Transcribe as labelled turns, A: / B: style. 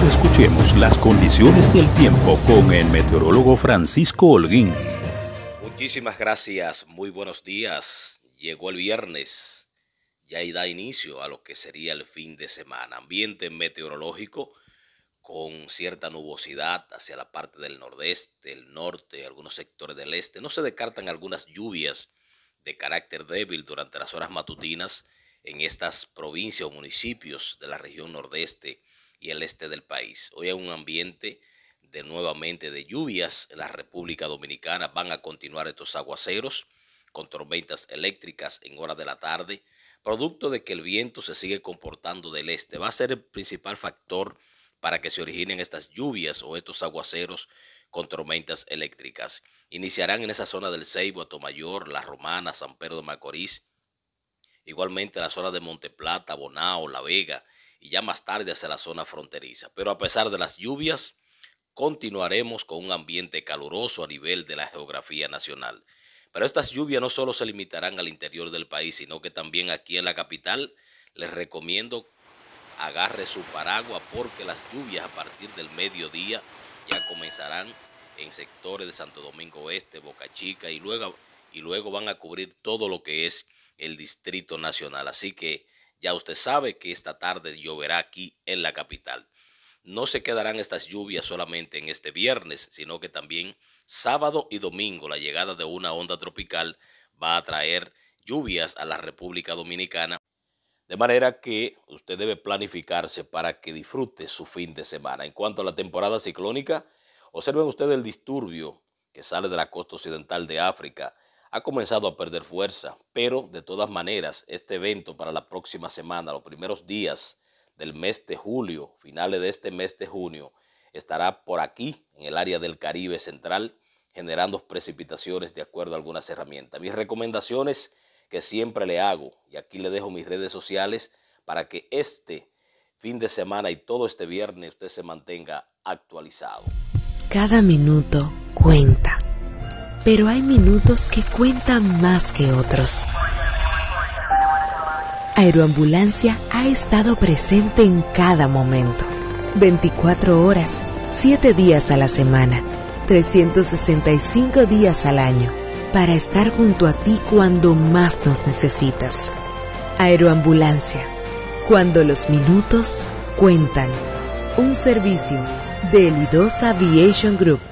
A: escuchemos las condiciones del tiempo con el meteorólogo Francisco Holguín. Muchísimas gracias, muy buenos días. Llegó el viernes, ya ahí da inicio a lo que sería el fin de semana. Ambiente meteorológico con cierta nubosidad hacia la parte del nordeste, el norte, algunos sectores del este. No se descartan algunas lluvias de carácter débil durante las horas matutinas en estas provincias o municipios de la región nordeste y el este del país. Hoy hay un ambiente de nuevamente de lluvias en la República Dominicana. Van a continuar estos aguaceros con tormentas eléctricas en horas de la tarde, producto de que el viento se sigue comportando del este. Va a ser el principal factor para que se originen estas lluvias o estos aguaceros con tormentas eléctricas. Iniciarán en esa zona del Ceibo, Atomayor, La Romana, San Pedro de Macorís, igualmente la zona de Monteplata, Bonao, La Vega, y ya más tarde hacia la zona fronteriza. Pero a pesar de las lluvias, continuaremos con un ambiente caluroso a nivel de la geografía nacional. Pero estas lluvias no solo se limitarán al interior del país, sino que también aquí en la capital les recomiendo agarre su paraguas porque las lluvias a partir del mediodía ya comenzarán en sectores de Santo Domingo Oeste, Boca Chica y luego, y luego van a cubrir todo lo que es el Distrito Nacional. Así que ya usted sabe que esta tarde lloverá aquí en la capital. No se quedarán estas lluvias solamente en este viernes, sino que también sábado y domingo la llegada de una onda tropical va a traer lluvias a la República Dominicana. De manera que usted debe planificarse para que disfrute su fin de semana. En cuanto a la temporada ciclónica, observen usted el disturbio que sale de la costa occidental de África ha comenzado a perder fuerza, pero de todas maneras, este evento para la próxima semana, los primeros días del mes de julio, finales de este mes de junio, estará por aquí, en el área del Caribe Central, generando precipitaciones de acuerdo a algunas herramientas. Mis recomendaciones que siempre le hago, y aquí le dejo mis redes sociales para que este fin de semana y todo este viernes usted se mantenga actualizado.
B: Cada minuto cuenta pero hay minutos que cuentan más que otros. Aeroambulancia ha estado presente en cada momento, 24 horas, 7 días a la semana, 365 días al año, para estar junto a ti cuando más nos necesitas. Aeroambulancia, cuando los minutos cuentan. Un servicio de Elidosa Aviation Group.